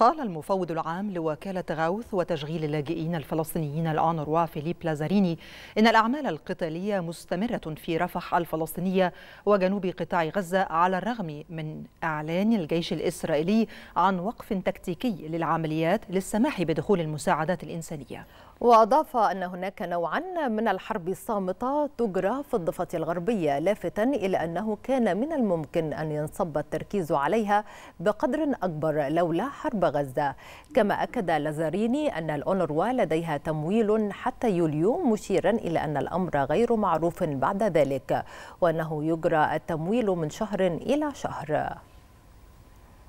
قال المفوض العام لوكالة غوث وتشغيل اللاجئين الفلسطينيين الأونروا فيليب لازاريني إن الأعمال القتالية مستمرة في رفح الفلسطينية وجنوب قطاع غزة على الرغم من إعلان الجيش الإسرائيلي عن وقف تكتيكي للعمليات للسماح بدخول المساعدات الإنسانية وأضاف أن هناك نوعا من الحرب الصامتة تجرى في الضفة الغربية لافتا إلى أنه كان من الممكن أن ينصب التركيز عليها بقدر أكبر لولا حرب وغزة كما أكد لازاريني أن الأونروا لديها تمويل حتى يوليو مشيرا إلى أن الأمر غير معروف بعد ذلك وأنه يجرى التمويل من شهر إلى شهر